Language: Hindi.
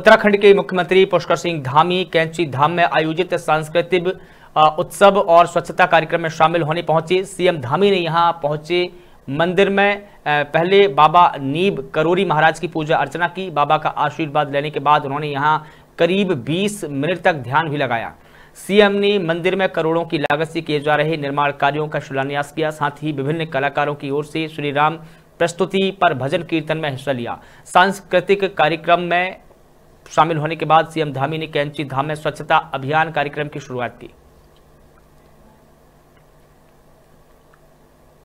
उत्तराखंड के मुख्यमंत्री पुष्कर सिंह धामी कैंची धाम में आयोजित सांस्कृतिक उत्सव और स्वच्छता कार्यक्रम में शामिल होने पहुंचे सीएम धामी ने यहां पहुंचे मंदिर में पहले बाबा नीब करोरी महाराज की पूजा अर्चना की बाबा का आशीर्वाद लेने के बाद उन्होंने यहां करीब 20 मिनट तक ध्यान भी लगाया सीएम ने मंदिर में करोड़ों की लागत से किए जा रहे निर्माण कार्यों का शिलान्यास किया साथ ही विभिन्न कलाकारों की ओर से श्री राम प्रस्तुति पर भजन कीर्तन में हिस्सा लिया सांस्कृतिक कार्यक्रम में शामिल होने के बाद सीएम धामी ने कैंची धाम में स्वच्छता अभियान कार्यक्रम की शुरुआत की